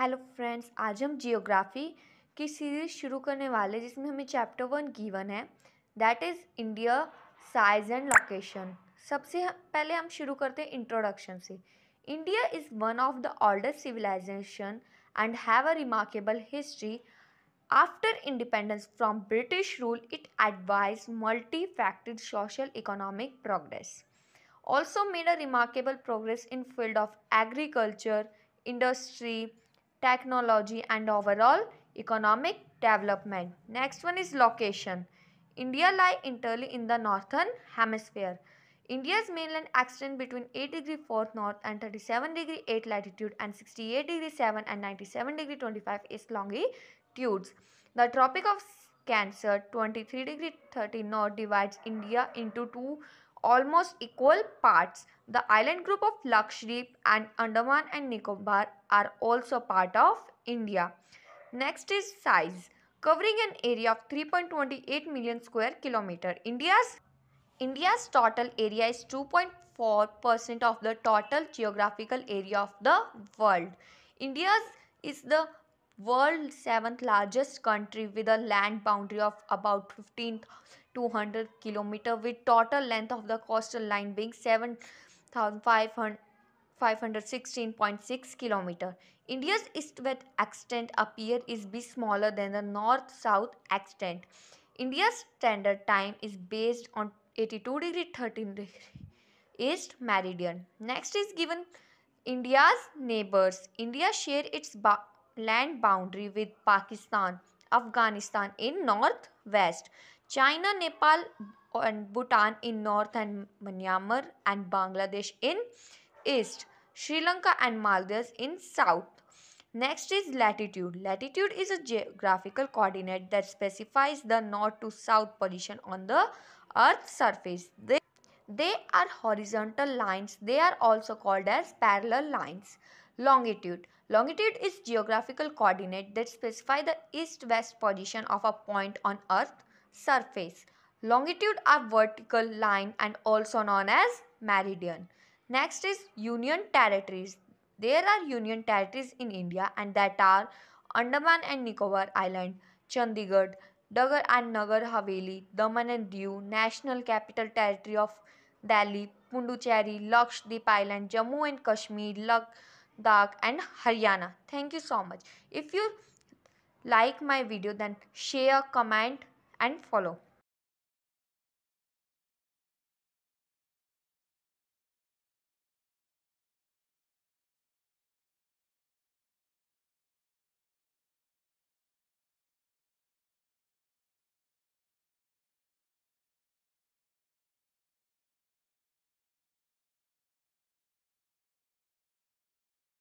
Hello friends आज हम geography की सीरीज शुरू करने वाले जिसमें हमें चैप्टर वन गिवन है that is India size and location सबसे पहले हम शुरू करते हैं इंट्रोडक्शन से India is one of the oldest civilization and have a remarkable history after independence from British rule it advise multi faceted social economic progress also made a remarkable progress in field of agriculture industry technology and overall economic development. Next one is location. India lie entirely in the northern hemisphere. India's mainland extends between 8 degree 4 north and 37 degree 8 latitude and 68 degree 7 and 97 degree 25 east longitudes. The Tropic of Cancer 23 degree 30 north divides India into two almost equal parts. The island group of Lakshadweep and Andaman and Nicobar are also part of India. Next is size. Covering an area of 3.28 million square kilometer, India's India's total area is 2.4% of the total geographical area of the world. India's is the world's seventh largest country with a land boundary of about 15,200 km with total length of the coastal line being 7,516.6 km. India's east-west extent appear is be smaller than the north-south extent. India's standard time is based on 82 degree 13 degree east meridian. Next is given India's neighbors. India share its land boundary with Pakistan, Afghanistan in north west, China, Nepal and Bhutan in north and Myanmar and Bangladesh in east, Sri Lanka and Maldives in south. Next is latitude. Latitude is a geographical coordinate that specifies the north to south position on the earth's surface. They, they are horizontal lines. They are also called as parallel lines. Longitude. Longitude is geographical coordinate that specify the east-west position of a point on Earth's surface. Longitude are vertical line and also known as meridian. Next is Union Territories. There are Union Territories in India and that are Andaman and Nicobar Island, Chandigarh, Dagar and Nagar Haveli, Daman and Diu, National Capital Territory of Delhi, Punducherry, Lakshadweep Island, Jammu and Kashmir, Lakshadweep Dak and Haryana. Thank you so much. If you like my video then share, comment and follow.